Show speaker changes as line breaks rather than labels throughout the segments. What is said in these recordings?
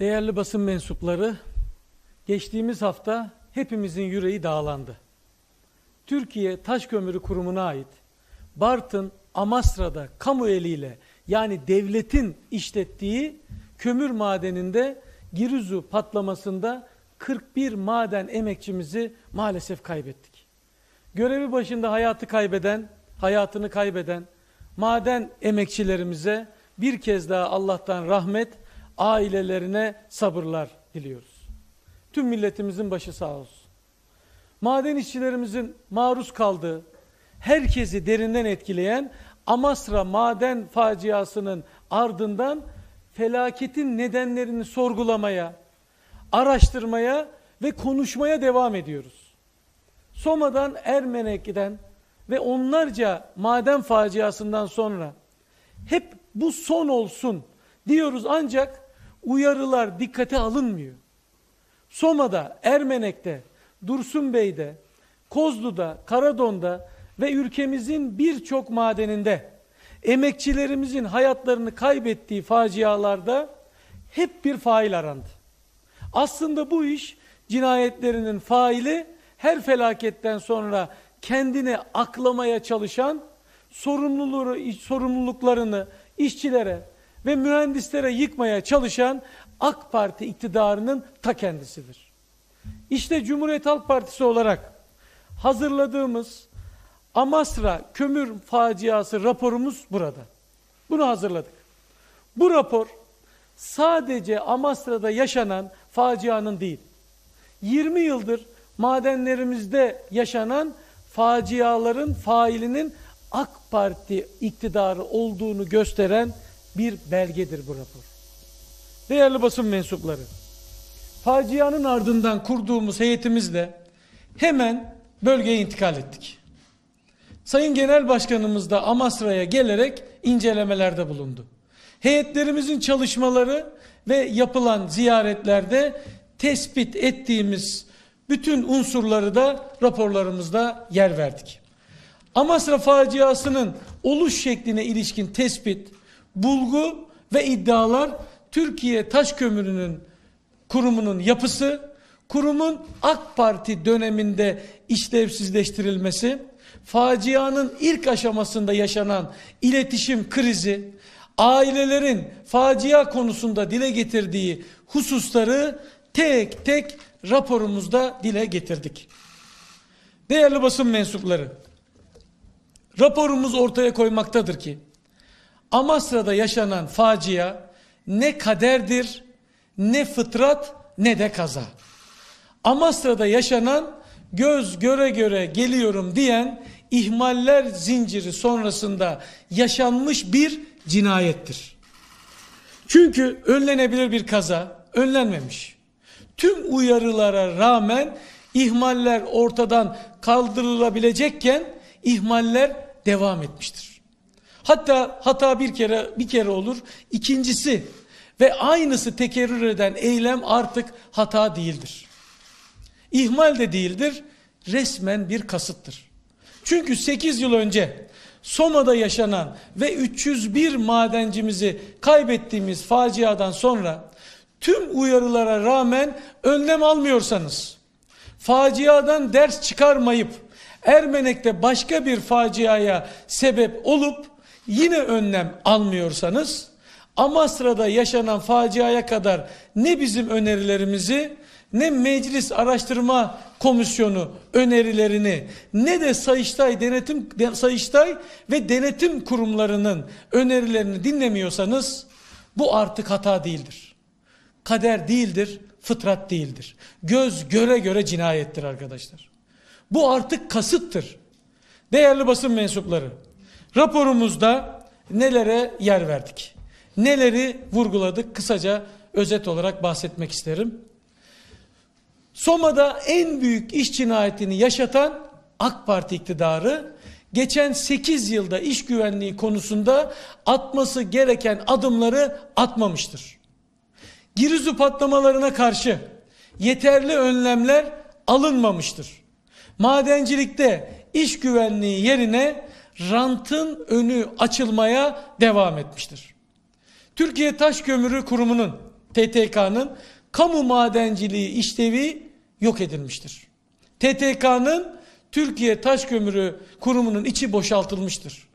Değerli basın mensupları, geçtiğimiz hafta hepimizin yüreği dağlandı. Türkiye Taş Kömürü Kurumu'na ait Bartın Amasra'da kamu eliyle yani devletin işlettiği kömür madeninde Giruzu patlamasında 41 maden emekçimizi maalesef kaybettik. Görevi başında hayatı kaybeden, hayatını kaybeden maden emekçilerimize bir kez daha Allah'tan rahmet ailelerine sabırlar diliyoruz. Tüm milletimizin başı sağ olsun. Maden işçilerimizin maruz kaldığı, herkesi derinden etkileyen Amasra maden faciasının ardından felaketin nedenlerini sorgulamaya, araştırmaya ve konuşmaya devam ediyoruz. Soma'dan Ermenek'den ve onlarca maden faciasından sonra hep bu son olsun diyoruz ancak uyarılar dikkate alınmıyor. Soma'da, Ermenek'te, Dursun Bey'de, Kozlu'da, Karadon'da ve ülkemizin birçok madeninde emekçilerimizin hayatlarını kaybettiği facialarda hep bir fail arandı. Aslında bu iş cinayetlerinin faili her felaketten sonra kendini aklamaya çalışan sorumluluğu, sorumluluklarını işçilere, ve mühendislere yıkmaya çalışan AK Parti iktidarının ta kendisidir. İşte Cumhuriyet Halk Partisi olarak hazırladığımız Amasra kömür faciası raporumuz burada. Bunu hazırladık. Bu rapor sadece Amasra'da yaşanan facianın değil, 20 yıldır madenlerimizde yaşanan faciaların failinin AK Parti iktidarı olduğunu gösteren bir belgedir bu rapor. Değerli basın mensupları, facianın ardından kurduğumuz heyetimizle hemen bölgeye intikal ettik. Sayın Genel Başkanımız da Amasra'ya gelerek incelemelerde bulundu. Heyetlerimizin çalışmaları ve yapılan ziyaretlerde tespit ettiğimiz bütün unsurları da raporlarımızda yer verdik. Amasra faciasının oluş şekline ilişkin tespit, bulgu ve iddialar Türkiye Taş Kömürü'nün kurumunun yapısı, kurumun AK Parti döneminde işlevsizleştirilmesi, facianın ilk aşamasında yaşanan iletişim krizi, ailelerin facia konusunda dile getirdiği hususları tek tek raporumuzda dile getirdik. Değerli basın mensupları, raporumuz ortaya koymaktadır ki, Amasra'da yaşanan facia ne kaderdir, ne fıtrat, ne de kaza. Amasra'da yaşanan göz göre göre geliyorum diyen ihmaller zinciri sonrasında yaşanmış bir cinayettir. Çünkü önlenebilir bir kaza önlenmemiş. Tüm uyarılara rağmen ihmaller ortadan kaldırılabilecekken ihmaller devam etmiştir. Hatta hata bir kere bir kere olur. İkincisi ve aynısı tekerrür eden eylem artık hata değildir. İhmal de değildir. Resmen bir kasıttır. Çünkü 8 yıl önce Soma'da yaşanan ve 301 madencimizi kaybettiğimiz faciadan sonra tüm uyarılara rağmen önlem almıyorsanız, faciadan ders çıkarmayıp Ermenek'te başka bir faciaya sebep olup yine önlem almıyorsanız Amasra'da yaşanan faciaya kadar ne bizim önerilerimizi ne meclis araştırma komisyonu önerilerini ne de Sayıştay denetim Sayıştay ve denetim kurumlarının önerilerini dinlemiyorsanız bu artık hata değildir. Kader değildir, fıtrat değildir. Göz göre göre cinayettir arkadaşlar. Bu artık kasıttır. Değerli basın mensupları Raporumuzda nelere yer verdik? Neleri vurguladık? Kısaca özet olarak bahsetmek isterim. Soma'da en büyük iş cinayetini yaşatan AK Parti iktidarı geçen 8 yılda iş güvenliği konusunda atması gereken adımları atmamıştır. Girizü patlamalarına karşı yeterli önlemler alınmamıştır. Madencilikte iş güvenliği yerine rantın önü açılmaya devam etmiştir. Türkiye Taş Kömürü Kurumu'nun TTK'nın kamu madenciliği işlevi yok edilmiştir. TTK'nın Türkiye Taş Kömürü Kurumu'nun içi boşaltılmıştır.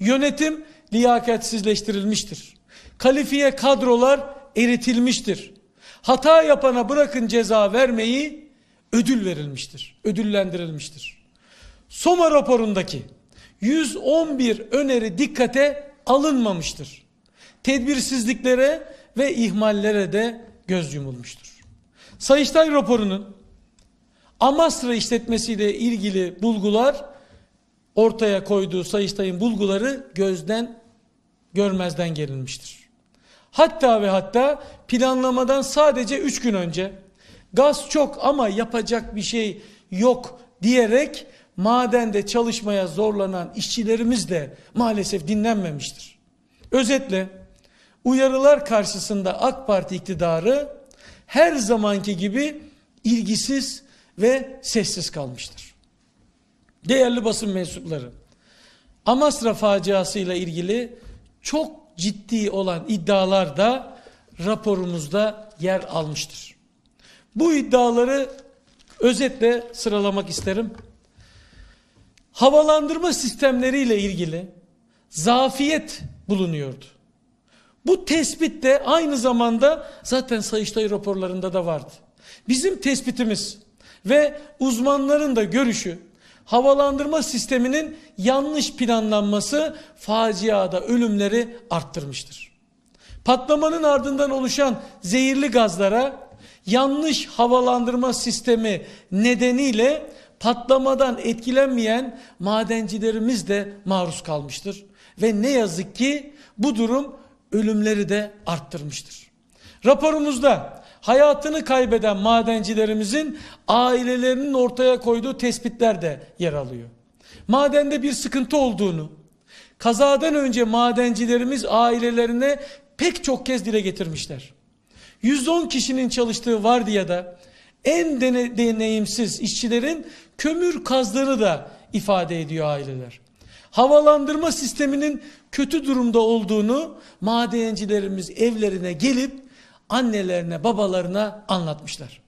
Yönetim liyakatsizleştirilmiştir. Kalifiye kadrolar eritilmiştir. Hata yapana bırakın ceza vermeyi ödül verilmiştir. Ödüllendirilmiştir. Soma raporundaki 111 öneri dikkate alınmamıştır. Tedbirsizliklere ve ihmallere de göz yumulmuştur. Sayıştay raporunun Amasra işletmesiyle ilgili bulgular ortaya koyduğu Sayıştay'ın bulguları gözden görmezden gelinmiştir. Hatta ve hatta planlamadan sadece 3 gün önce gaz çok ama yapacak bir şey yok diyerek madende çalışmaya zorlanan işçilerimiz de maalesef dinlenmemiştir. Özetle uyarılar karşısında AK Parti iktidarı her zamanki gibi ilgisiz ve sessiz kalmıştır. Değerli basın mensupları, Amasra faciasıyla ilgili çok ciddi olan iddialar da raporumuzda yer almıştır. Bu iddiaları özetle sıralamak isterim havalandırma sistemleriyle ilgili zafiyet bulunuyordu. Bu tespit de aynı zamanda zaten Sayıştay raporlarında da vardı. Bizim tespitimiz ve uzmanların da görüşü havalandırma sisteminin yanlış planlanması faciada ölümleri arttırmıştır. Patlamanın ardından oluşan zehirli gazlara yanlış havalandırma sistemi nedeniyle patlamadan etkilenmeyen madencilerimiz de maruz kalmıştır. Ve ne yazık ki bu durum ölümleri de arttırmıştır. Raporumuzda hayatını kaybeden madencilerimizin ailelerinin ortaya koyduğu tespitler de yer alıyor. Madende bir sıkıntı olduğunu, kazadan önce madencilerimiz ailelerine pek çok kez dile getirmişler. 110 kişinin çalıştığı vardiyada en deneyimsiz işçilerin kömür kazdığını da ifade ediyor aileler. Havalandırma sisteminin kötü durumda olduğunu madencilerimiz evlerine gelip annelerine babalarına anlatmışlar.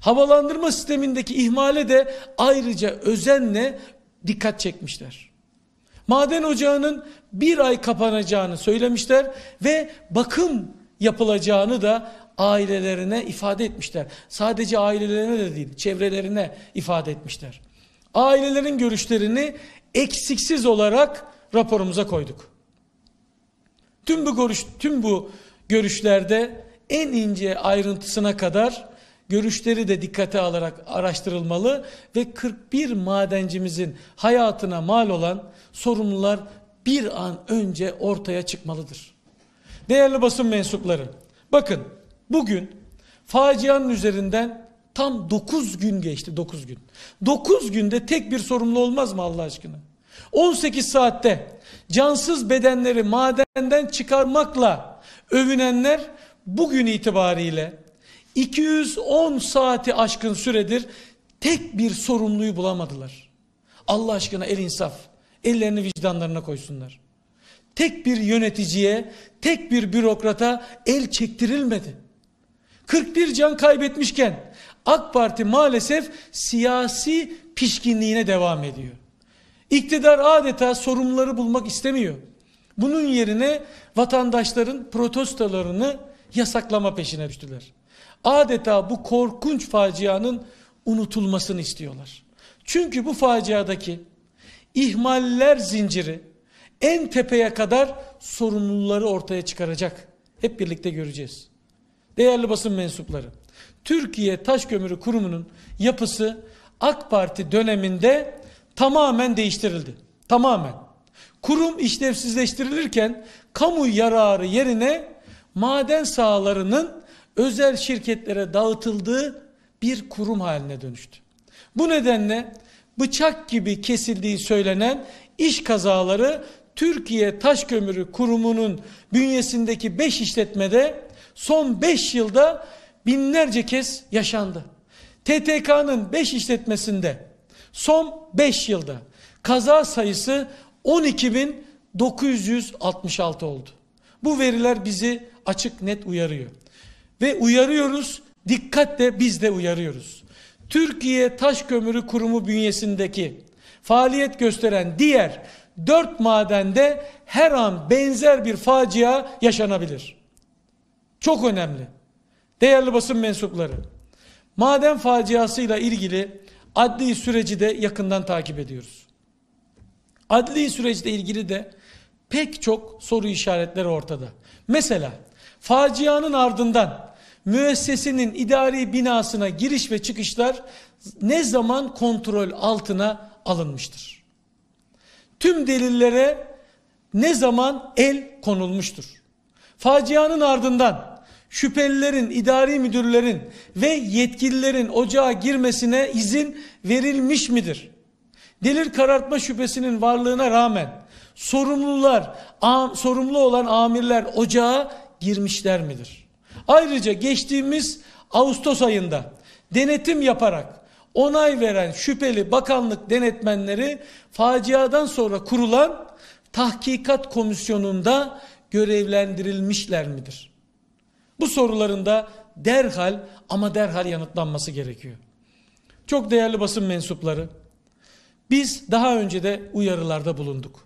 Havalandırma sistemindeki ihmale de ayrıca özenle dikkat çekmişler. Maden ocağının bir ay kapanacağını söylemişler ve bakım yapılacağını da ailelerine ifade etmişler. Sadece ailelerine de değil, çevrelerine ifade etmişler. Ailelerin görüşlerini eksiksiz olarak raporumuza koyduk. Tüm bu görüş tüm bu görüşlerde en ince ayrıntısına kadar görüşleri de dikkate alarak araştırılmalı ve 41 madencimizin hayatına mal olan sorumlular bir an önce ortaya çıkmalıdır. Değerli basın mensupları, bakın Bugün facianın üzerinden tam 9 gün geçti 9 gün. 9 günde tek bir sorumlu olmaz mı Allah aşkına? 18 saatte cansız bedenleri madenden çıkarmakla övünenler bugün itibariyle 210 saati aşkın süredir tek bir sorumluyu bulamadılar. Allah aşkına el insaf. Ellerini vicdanlarına koysunlar. Tek bir yöneticiye, tek bir bürokrata el çektirilmedi. 41 can kaybetmişken AK Parti maalesef siyasi pişkinliğine devam ediyor. İktidar adeta sorumluları bulmak istemiyor. Bunun yerine vatandaşların protestolarını yasaklama peşine düştüler. Adeta bu korkunç facianın unutulmasını istiyorlar. Çünkü bu faciadaki ihmaller zinciri en tepeye kadar sorumluları ortaya çıkaracak. Hep birlikte göreceğiz. Değerli basın mensupları, Türkiye Taş Kömürü Kurumu'nun yapısı AK Parti döneminde tamamen değiştirildi. Tamamen. Kurum işlevsizleştirilirken kamu yararı yerine maden sahalarının özel şirketlere dağıtıldığı bir kurum haline dönüştü. Bu nedenle bıçak gibi kesildiği söylenen iş kazaları Türkiye Taş Kömürü Kurumu'nun bünyesindeki 5 işletmede son 5 yılda binlerce kez yaşandı. TTK'nın 5 işletmesinde son 5 yılda kaza sayısı 12.966 oldu. Bu veriler bizi açık net uyarıyor. Ve uyarıyoruz, dikkatle biz de uyarıyoruz. Türkiye Taş Kömürü Kurumu bünyesindeki faaliyet gösteren diğer dört madende her an benzer bir facia yaşanabilir. Çok önemli. Değerli basın mensupları. Maden faciasıyla ilgili adli süreci de yakından takip ediyoruz. Adli süreçle ilgili de pek çok soru işaretleri ortada. Mesela facianın ardından müessesenin idari binasına giriş ve çıkışlar ne zaman kontrol altına alınmıştır? Tüm delillere ne zaman el konulmuştur? Facianın ardından şüphelilerin, idari müdürlerin ve yetkililerin ocağa girmesine izin verilmiş midir? Delir karartma şüphesinin varlığına rağmen sorumlular, sorumlu olan amirler ocağa girmişler midir? Ayrıca geçtiğimiz Ağustos ayında denetim yaparak onay veren şüpheli bakanlık denetmenleri faciadan sonra kurulan tahkikat komisyonunda görevlendirilmişler midir? Bu sorularında derhal ama derhal yanıtlanması gerekiyor. Çok değerli basın mensupları, biz daha önce de uyarılarda bulunduk.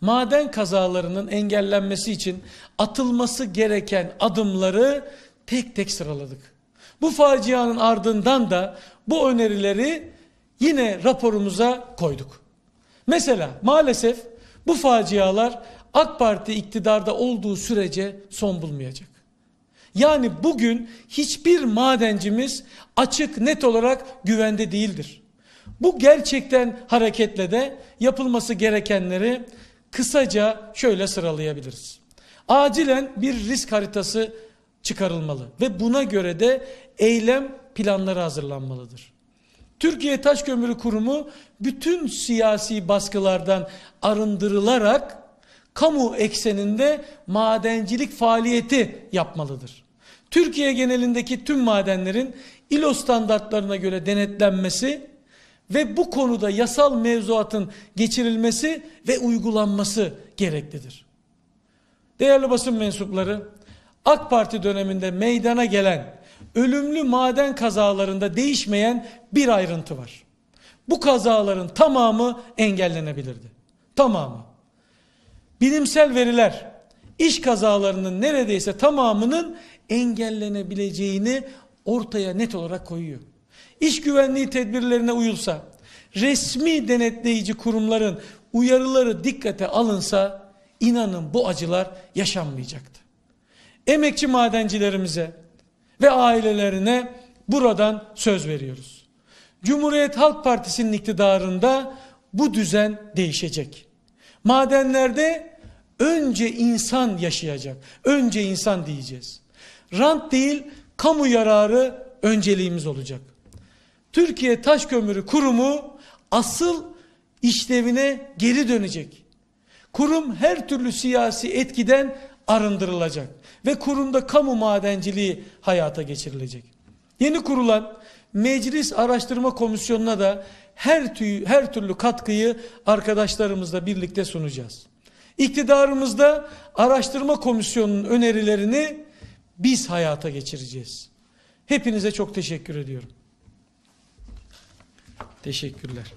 Maden kazalarının engellenmesi için atılması gereken adımları tek tek sıraladık. Bu facianın ardından da bu önerileri yine raporumuza koyduk. Mesela maalesef bu facialar AK Parti iktidarda olduğu sürece son bulmayacak. Yani bugün hiçbir madencimiz açık net olarak güvende değildir. Bu gerçekten hareketle de yapılması gerekenleri kısaca şöyle sıralayabiliriz. Acilen bir risk haritası çıkarılmalı ve buna göre de eylem planları hazırlanmalıdır. Türkiye Taş Kömürü Kurumu bütün siyasi baskılardan arındırılarak kamu ekseninde madencilik faaliyeti yapmalıdır. Türkiye genelindeki tüm madenlerin ILO standartlarına göre denetlenmesi ve bu konuda yasal mevzuatın geçirilmesi ve uygulanması gereklidir. Değerli basın mensupları, AK Parti döneminde meydana gelen ölümlü maden kazalarında değişmeyen bir ayrıntı var. Bu kazaların tamamı engellenebilirdi. Tamamı. Bilimsel veriler iş kazalarının neredeyse tamamının engellenebileceğini ortaya net olarak koyuyor. İş güvenliği tedbirlerine uyulsa, resmi denetleyici kurumların uyarıları dikkate alınsa inanın bu acılar yaşanmayacaktı. Emekçi madencilerimize ve ailelerine buradan söz veriyoruz. Cumhuriyet Halk Partisi'nin iktidarında bu düzen değişecek. Madenlerde önce insan yaşayacak. Önce insan diyeceğiz. Rant değil, kamu yararı önceliğimiz olacak. Türkiye Taş Kömürü Kurumu asıl işlevine geri dönecek. Kurum her türlü siyasi etkiden arındırılacak ve kurumda kamu madenciliği hayata geçirilecek. Yeni kurulan Meclis Araştırma Komisyonu'na da her, tüy, her türlü katkıyı arkadaşlarımızla birlikte sunacağız. İktidarımızda araştırma komisyonunun önerilerini biz hayata geçireceğiz. Hepinize çok teşekkür ediyorum. Teşekkürler.